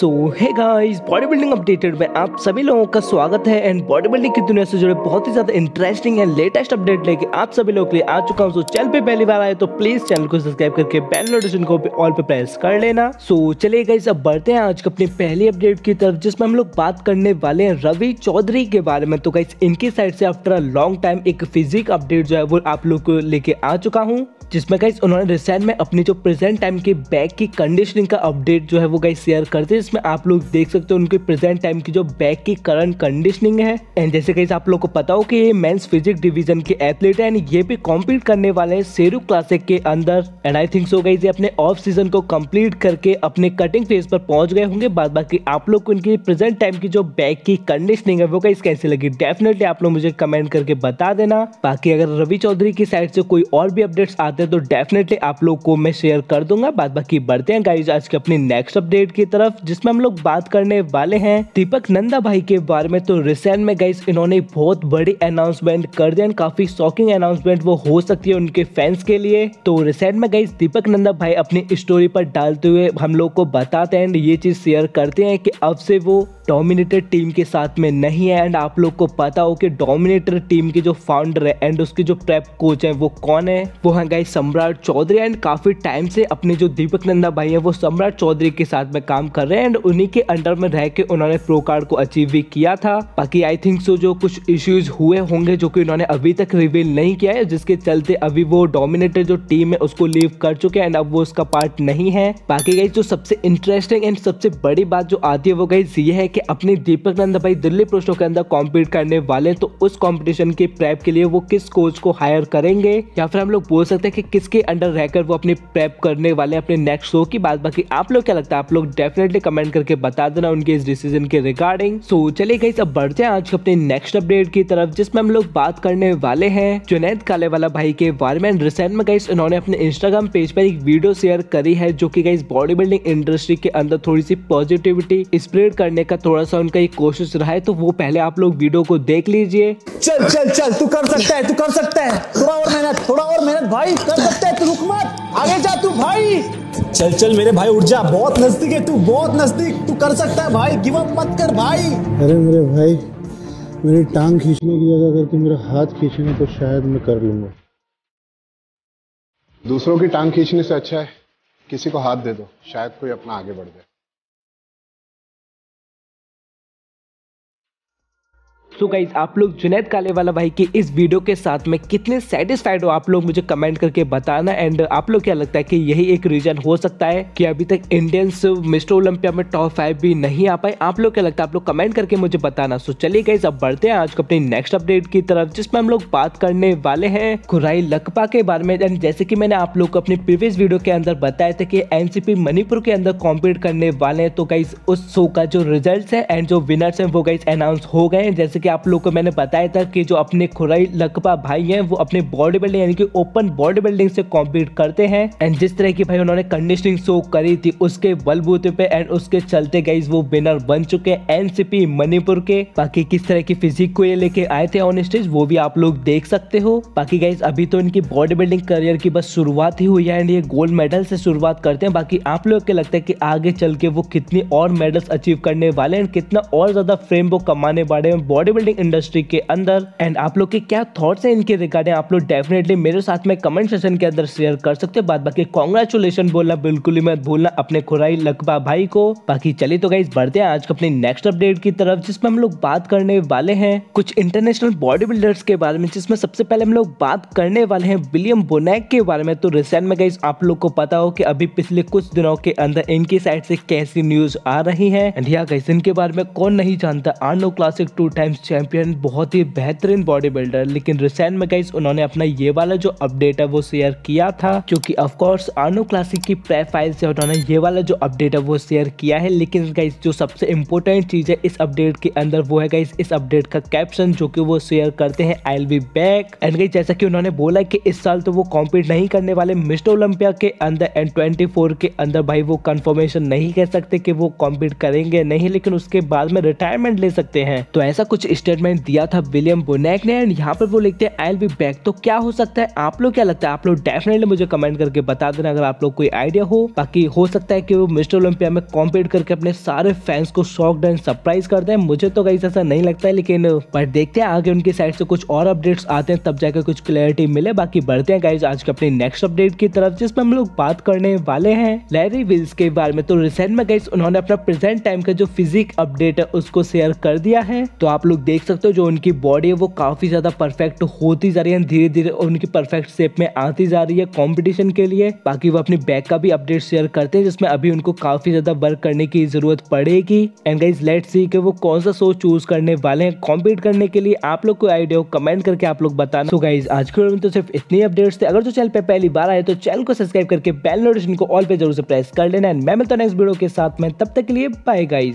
सो है guys body building updated में आप सभी लोगों का स्वागत है एंड बॉडी बिल्डिंग की दुनिया से जुड़े बहुत ही ज़्यादा इंटरेस्टिंग एंड लेटेस्ट अपडेट लेके आप सभी लोगों के लिए आ चुका हूँ सो so, चैनल पे पहली बार आए तो प्लीज़ चैनल को सब्सक्राइब करके बेल नोटिफिकेशन को ऑल पे प्रेस कर लेना सो so, चलिए गाइज अब बढ़ते हैं आज के अपनी पहली अपडेट की तरफ जिसमें हम लोग बात करने वाले हैं रवि चौधरी के बारे में तो गाइस इनकी साइड से आफ्टर अ लॉन्ग टाइम एक फिजिक अपडेट जो है वो आप लोग को लेके आ चुका हूँ जिसमें गाइस उन्होंने रिसेंट में अपनी जो प्रेजेंट टाइम की बैक की कंडीशनिंग का अपडेट जो है वो गाइस शेयर करते इसमें आप लोग देख सकते हो उनके प्रेजेंट टाइम की जो बैग की करंट कंडीशनिंग है एंड जैसे कहीं आप लोग को पता हो कि ये मेंस फिजिक्स डिवीजन के एथलीट है एंड ये भी कॉम्पीट करने वाले हैं सेरू क्लासिक के अंदर एंड आई थिंक सो गई ये अपने ऑफ सीजन को कम्प्लीट करके अपने कटिंग फेज पर पहुंच गए होंगे बाद बाकी आप लोग को इनकी प्रेजेंट टाइम की जो बैग की कंडीशनिंग है वो कहीं कैसे लगी डेफिनेटली आप लोग मुझे कमेंट करके बता देना बाकी अगर रवि चौधरी की साइड से कोई और भी अपडेट आते हैं तो डेफिनेटली आप लोग को मैं शेयर कर दूंगा बाद बाकी बढ़ते हैं गाइज आज के अपनी नेक्स्ट अपडेट की तरफ जिसमें हम लोग बात करने वाले हैं दीपक नंदा भाई के बारे में तो रिसेंट में गई इन्होंने बहुत बड़ी अनाउंसमेंट कर दी एंड काफी शॉकिंग अनाउंसमेंट वो हो सकती है उनके फैंस के लिए तो रिसेंट में गई दीपक नंदा भाई अपनी स्टोरी पर डालते हुए हम लोग को बताते हैं ये चीज शेयर करते हैं कि अब से वो डोमिनेटर टीम के साथ में नहीं है एंड आप लोग को पता हो कि डोमिनेटर टीम के जो फाउंडर है एंड उसके जो प्रेप कोच हैं वो कौन है वो है गाइस सम्राट चौधरी एंड काफ़ी टाइम से अपने जो दीपक नंदा भाई हैं वो सम्राट चौधरी के साथ में काम कर रहे हैं एंड उन्हीं के अंडर में रह के उन्होंने प्रो कार्ड को अचीव भी किया था बाकी आई थिंक सो जो कुछ इश्यूज हुए होंगे जो कि उन्होंने अभी तक रिवील नहीं किया है जिसके चलते अभी वो डोमिनेटर जो टीम है उसको लीव कर चुके हैं एंड अब वो उसका पार्ट नहीं है बाकी गई जो सबसे इंटरेस्टिंग एंड सबसे बड़ी बात जो आती है वो गई ये है कि अपने दीपक नंदा भाई दिल्ली प्रोस्टो के अंदर कॉम्पीट करने वाले तो उस कॉम्पिटिशन के प्रैप के लिए वो किस कोच को हायर करेंगे या फिर हम लोग बोल सकते हैं कि किसके अंडर रहकर वो अपने प्रैप करने वाले अपने नेक्स्ट शो की बात बाकी आप लोग क्या लगता है आप लोग डेफिनेटली कमेंट करके बता देना उनके इस डिसीजन के रिगार्डिंग सो चलिए गई सब बढ़ते हैं आज अपने नेक्स्ट अपडेट की तरफ जिसमें हम लोग बात करने वाले हैं जुनेद कालेवाला भाई के बारे में रिसेंट में गई उन्होंने अपने इंस्टाग्राम पेज पर एक वीडियो शेयर करी है जो की गई बॉडी बिल्डिंग इंडस्ट्री के अंदर थोड़ी सी पॉजिटिविटी स्प्रेड करने का थोड़ा सा उनका एक कोशिश रहा है तो वो पहले आप लोग वीडियो को देख लीजिए चल चल चल तू कर सकता है तू कर सकता है थोड़ा और मेहनत थोड़ा और मेहनत भाई कर सकता है तू रुक मत आगे जा तू भाई चल चल मेरे भाई उठ जा बहुत नजदीक है तू बहुत नजदीक तू कर सकता है भाई गिव अप मत कर भाई अरे मेरे भाई मेरी टांग खींचने की जगह अगर तू मेरा हाथ खींचने तो शायद मैं कर लूंगा दूसरों की टांग खींचने से अच्छा है किसी को हाथ दे दो शायद कोई अपना आगे बढ़ जाए सो गाइज आप लोग जुनेद काले वाला भाई की इस वीडियो के साथ में कितने सेटिस्फाइड हो आप लोग मुझे कमेंट करके बताना एंड आप लोग क्या लगता है कि यही एक रीजन हो सकता है कि अभी तक इंडियंस मिस्टर ओलंपिया में टॉप फाइव भी नहीं आ पाए आप लोग क्या लगता है आप लोग कमेंट करके मुझे बताना सो चलिए गाइज अब बढ़ते हैं आज को अपनी नेक्स्ट अपडेट की तरफ जिसमें हम लोग बात करने वाले हैं कुराई लकपा के बारे में एंड जैसे की मैंने आप लोग को अपनी प्रीवियस वीडियो के अंदर बताया था कि एनसीपी मणिपुर के अंदर कॉम्पीट करने वाले हैं तो गाइज उस शो का जो रिजल्ट है एंड जो विनर्स है वो गाइज अनाउंस हो गए जैसे कि आप लोग को मैंने बताया था कि जो अपने खुराई लकपा भाई हैं वो अपने बॉडी बिल्डिंग यानी कि ओपन बॉडी बिल्डिंग से कॉम्पीट करते हैं एंड जिस तरह की भाई उन्होंने कंडीशनिंग शो करी थी उसके बलबूते पे एंड उसके चलते गाइज वो विनर बन चुके हैं एनसीपी मणिपुर के बाकी किस तरह की फिजिक को ये लेके आए थे ऑन स्टेज वो भी आप लोग देख सकते हो बाकी गाइज अभी तो इनकी बॉडी बिल्डिंग करियर की बस शुरुआत ही हुई है एंड ये गोल्ड मेडल से शुरुआत करते हैं बाकी आप लोग के लगता है कि आगे चल के वो कितनी और मेडल्स अचीव करने वाले हैं कितना और ज्यादा फ्रेम वो कमाने वाले हैं बॉडी बिल्डिंग इंडस्ट्री के अंदर एंड आप लोग के क्या थॉट्स हैं इनके रिगार्डिंग आप लोग डेफिनेटली मेरे साथ में कमेंट सेशन के अंदर शेयर कर सकते हैं बाद बाकी कॉन्ग्रेचुलेशन बोलना बिल्कुल ही मत भूलना अपने खुराई लकबा भाई को बाकी चलिए तो गाइज बढ़ते हैं आज के अपने नेक्स्ट अपडेट की तरफ जिसमें हम लोग बात करने वाले हैं कुछ इंटरनेशनल बॉडी बिल्डर्स के बारे में जिसमें सबसे पहले हम लोग बात करने वाले हैं विलियम बोनैक के बारे में तो रिसेंट में गाइज आप लोग को पता हो कि अभी पिछले कुछ दिनों के अंदर इनकी साइड से कैसी न्यूज आ रही है इंडिया गाइज इनके बारे में कौन नहीं जानता Arnold classic two times champion बहुत ही बेहतरीन बॉडी बिल्डर लेकिन रिसेंट में गाइज उन्होंने अपना ये वाला जो अपडेट है वो शेयर किया था क्योंकि ऑफकोर्स आनो क्लासिक की प्रेफाइल से उन्होंने ये वाला जो अपडेट है वो शेयर किया है लेकिन गाइज जो सबसे इंपॉर्टेंट चीज है इस अपडेट के अंदर वो है गाइज इस अपडेट का कैप्शन जो कि वो शेयर करते हैं I L B back and गई जैसा कि उन्होंने बोला कि इस साल तो वो कॉम्पीट नहीं करने वाले मिस्टर ओलंपिया के अंदर एंड ट्वेंटी के अंदर भाई वो कंफर्मेशन नहीं कह सकते कि वो कॉम्पीट करेंगे नहीं लेकिन उसके बाद में रिटायरमेंट ले सकते हैं तो ऐसा कुछ स्टेटमेंट दिया था विलियम बोनेक ने एंड यहाँ पर वो लिखते हैं आई एल बी बैक तो क्या हो सकता है आप लोग क्या लगता है आप लोग डेफिनेटली मुझे कमेंट करके बता देना अगर आप लोग कोई आइडिया हो बाकी हो सकता है कि वो मिस्टर ओलंपिया में कॉम्पीट करके अपने सारे फैंस को शॉक एंड सरप्राइज कर दें मुझे तो कहीं ऐसा नहीं लगता है लेकिन पर देखते हैं आगे उनकी साइड से कुछ और अपडेट्स आते हैं तब जाकर कुछ क्लियरिटी मिले बाकी बढ़ते हैं गाइज आज के अपने नेक्स्ट अपडेट की तरफ जिसमें हम लोग बात करने वाले हैं लैरी विल्स के बारे में तो रिसेंट में गाइज उन्होंने अपना प्रेजेंट टाइम का जो फिजिक अपडेट है उसको शेयर कर दिया है तो आप लोग देख सकते हो जो उनकी बॉडी है वो काफ़ी ज़्यादा परफेक्ट होती जा रही है धीरे धीरे उनकी परफेक्ट शेप में आती जा रही है कॉम्पिटिशन के लिए बाकी वो अपनी बैक का भी अपडेट शेयर करते हैं जिसमें अभी उनको काफ़ी ज़्यादा वर्क करने की ज़रूरत पड़ेगी एंड गाइज लेट सी कि वो कौन सा शो चूज करने वाले हैं कॉम्पीट करने के लिए आप लोग कोई आइडिया हो कमेंट करके आप लोग बताना तो गाइज आज के वीडियो में तो सिर्फ इतनी अपडेट्स थे अगर जो तो चैनल पर पहली बार आए तो चैनल को सब्सक्राइब करके बेल नोटिफिकेशन को ऑल पे जरूर से प्रेस कर लेना एंड मैं मिलता तो नेक्स्ट वीडियो के साथ में तब तक के लिए बाय गाइज